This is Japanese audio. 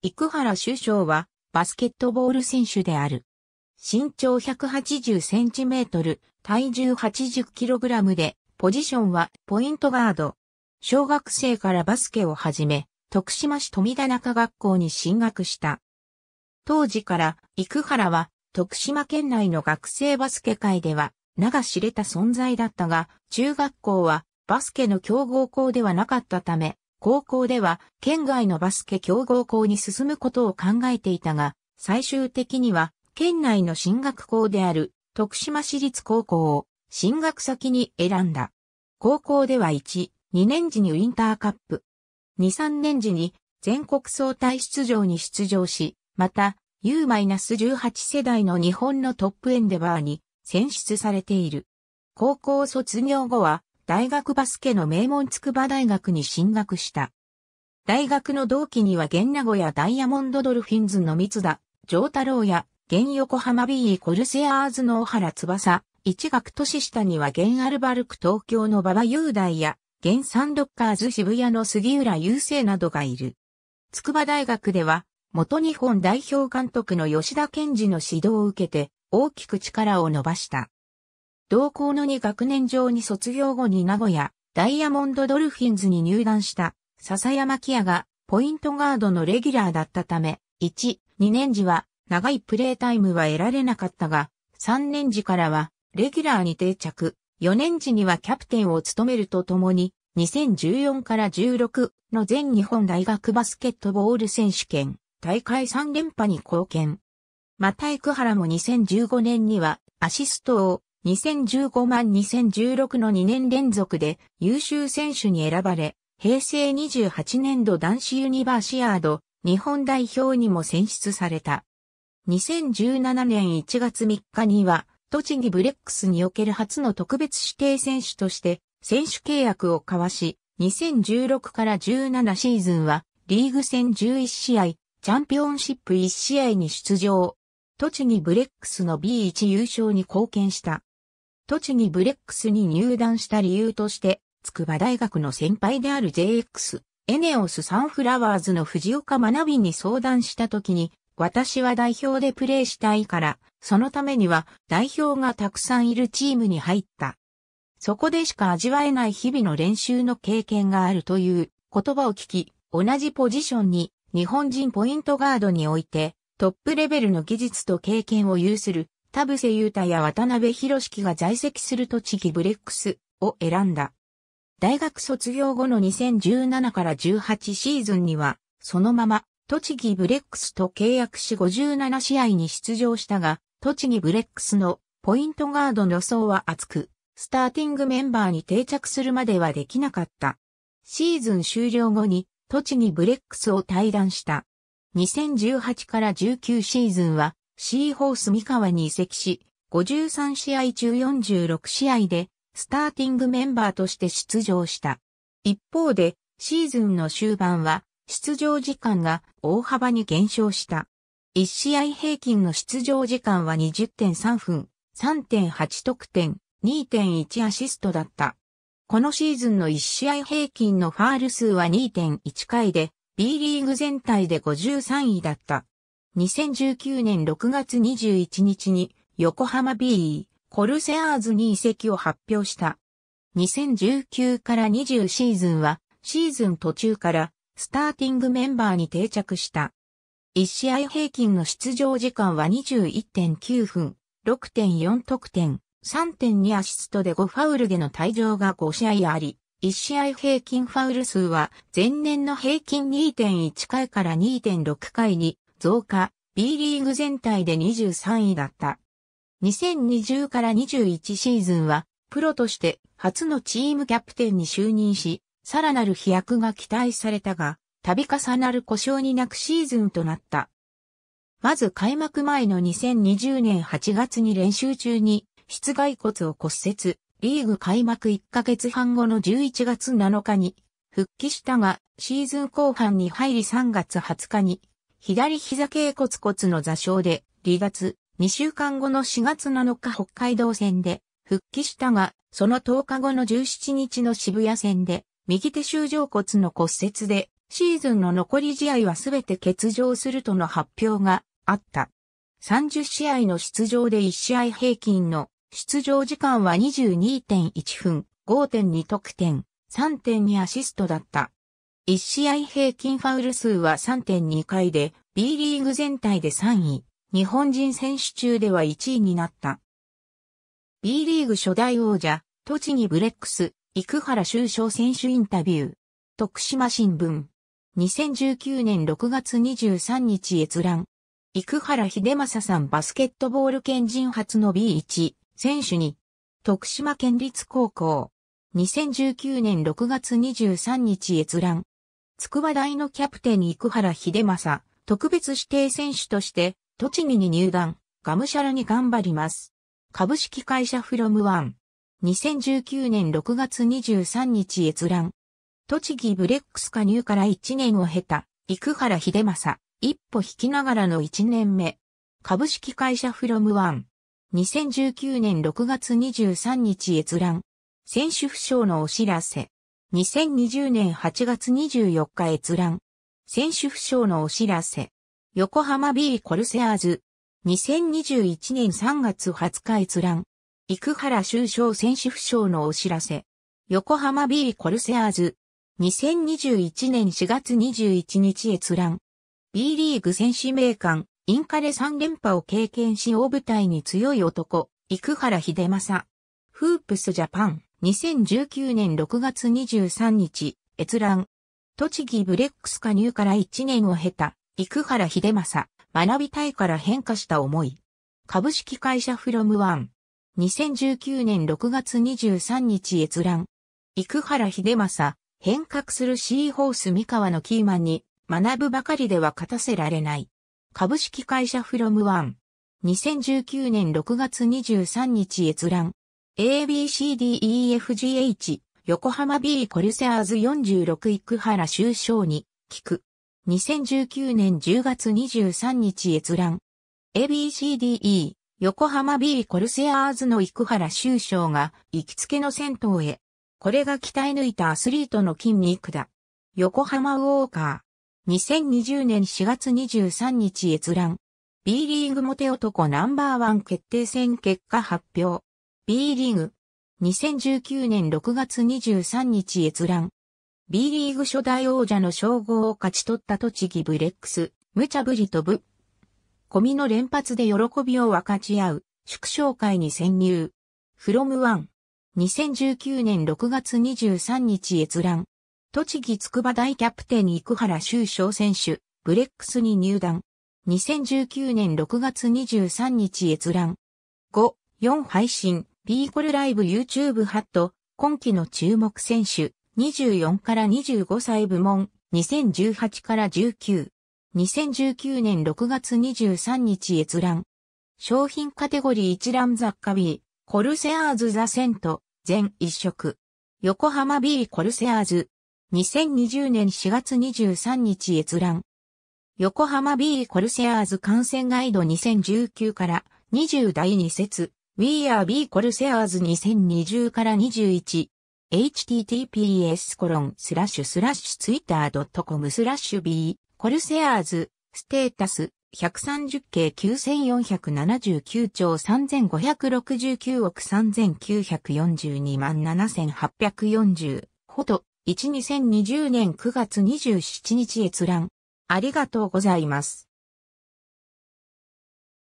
生原首相はバスケットボール選手である。身長180センチメートル、体重80キログラムで、ポジションはポイントガード。小学生からバスケを始め、徳島市富田中学校に進学した。当時から生原は徳島県内の学生バスケ界では名が知れた存在だったが、中学校はバスケの強豪校ではなかったため、高校では県外のバスケ強豪校に進むことを考えていたが、最終的には県内の進学校である徳島市立高校を進学先に選んだ。高校では1、2年時にウィンターカップ、2、3年時に全国総体出場に出場し、また U-18 世代の日本のトップエンデバーに選出されている。高校卒業後は大学バスケの名門筑波大学に進学した。大学の同期には現名古屋ダイヤモンドドルフィンズの三田、上太郎や、現横浜 BE コルセアーズの小原翼、一学年下には現アルバルク東京の馬場雄大や、現サンドッカーズ渋谷の杉浦雄星などがいる。筑波大学では、元日本代表監督の吉田健二の指導を受けて、大きく力を伸ばした。同校の2学年上に卒業後に名古屋、ダイヤモンドドルフィンズに入団した、笹山キアが、ポイントガードのレギュラーだったため、1、2年時は、長いプレータイムは得られなかったが、3年時からは、レギュラーに定着、4年時にはキャプテンを務めるとともに、2014から16の全日本大学バスケットボール選手権大会3連覇に貢献。また、生原も2015年にはアシスト王、2015万2016の2年連続で優秀選手に選ばれ、平成28年度男子ユニバーシアード日本代表にも選出された。2017年1月3日には、栃木ブレックスにおける初の特別指定選手として選手契約を交わし、2016から17シーズンはリーグ戦11試合、チャンピオンシップ1試合に出場。栃木ブレックスの B1 優勝に貢献した。栃木ブレックスに入団した理由として、筑波大学の先輩である JX、エネオスサンフラワーズの藤岡学びに相談した時に、私は代表でプレーしたいから、そのためには代表がたくさんいるチームに入った。そこでしか味わえない日々の練習の経験があるという言葉を聞き、同じポジションに日本人ポイントガードにおいてトップレベルの技術と経験を有する田伏雄太や渡辺博樹が在籍する栃木ブレックスを選んだ。大学卒業後の2017から18シーズンには、そのまま、栃木ブレックスと契約し57試合に出場したが、栃木ブレックスのポイントガードの層は厚く、スターティングメンバーに定着するまではできなかった。シーズン終了後に、栃木ブレックスを退団した。2018から19シーズンは、シーホース三河に移籍し、53試合中46試合で、スターティングメンバーとして出場した。一方で、シーズンの終盤は、出場時間が大幅に減少した。1試合平均の出場時間は20.3分、3.8得点、2.1アシストだった。このシーズンの1試合平均のファール数は2.1回で、B リーグ全体で53位だった。2019年6月21日に横浜 b コルセアーズに移籍を発表した。2019から20シーズンはシーズン途中からスターティングメンバーに定着した。1試合平均の出場時間は21.9分、6.4得点、3.2アシストで5ファウルでの退場が5試合あり、1試合平均ファウル数は前年の平均2.1回から2.6回に増加、B リーグ全体で23位だった。2020から21シーズンは、プロとして初のチームキャプテンに就任し、さらなる飛躍が期待されたが、度重なる故障に泣くシーズンとなった。まず開幕前の2020年8月に練習中に、室外骨を骨折、リーグ開幕1ヶ月半後の11月7日に、復帰したが、シーズン後半に入り3月20日に、左膝頸骨骨の座礁で離脱、2週間後の4月7日北海道戦で復帰したが、その10日後の17日の渋谷戦で、右手終上骨の骨折で、シーズンの残り試合はすべて欠場するとの発表があった。30試合の出場で1試合平均の出場時間は22.1分、5.2得点、3.2アシストだった。1試合平均ファウル数は3.2回で、B リーグ全体で3位、日本人選手中では1位になった。B リーグ初代王者、栃木ブレックス、生原修章選手インタビュー。徳島新聞。2019年6月23日閲覧。生原秀正さんバスケットボール県人初の B1 選手に。徳島県立高校。2019年6月23日閲覧。筑波大のキャプテン生原秀政、特別指定選手として、栃木に入団、がむしゃらに頑張ります。株式会社フロムワン。2019年6月23日閲覧。栃木ブレックス加入から1年を経た、生原秀政、一歩引きながらの1年目。株式会社フロムワン。2019年6月23日閲覧。選手負傷のお知らせ。2020年8月24日閲覧。選手負傷のお知らせ。横浜 B コルセアーズ。2021年3月20日閲覧。生原修章選手負傷のお知らせ。横浜 B コルセアーズ。2021年4月21日閲覧。B リーグ選手名鑑、インカレ3連覇を経験し大舞台に強い男、生原秀正。フープスジャパン。2019年6月23日、閲覧。栃木ブレックス加入から1年を経た、生原秀正、学びたいから変化した思い。株式会社フロムワン。2019年6月23日閲覧。生原秀正、変革するシーホース三河のキーマンに、学ぶばかりでは勝たせられない。株式会社フロムワン。2019年6月23日閲覧。ABCDEFGH、横浜 B コルセアーズ46生原修章に、聞く。2019年10月23日閲覧。ABCDE、横浜 B コルセアーズの生原修章が、行きつけの銭湯へ。これが鍛え抜いたアスリートの筋肉だ。横浜ウォーカー。2020年4月23日閲覧。B リーグモテ男ナンバーワン決定戦結果発表。B リーグ。2019年6月23日閲覧。B リーグ初代王者の称号を勝ち取った栃木ブレックス、無茶ぶり飛ぶ。コミの連発で喜びを分かち合う、祝勝会に潜入。フロムワン。2019年6月23日閲覧。栃木筑波大キャプテン生原修翔選手、ブレックスに入団。2019年6月23日閲覧。5、4配信。ピーコルライブ YouTube ハット、今期の注目選手、24から25歳部門、2018から19。2019年6月23日閲覧。商品カテゴリー一覧雑貨 B、コルセアーズザセント、全一色。横浜 B コルセアーズ。2020年4月23日閲覧。横浜 B コルセアーズ観戦ガイド2019から20第2節。We are B Corsairs 2020から 21https コロンスラッシュスラッシュツイッター .com スラッシュ B c o r s セア r s ステータス130系9479兆3569億3942万7840ほど1 2020年9月27日閲覧ありがとうございます。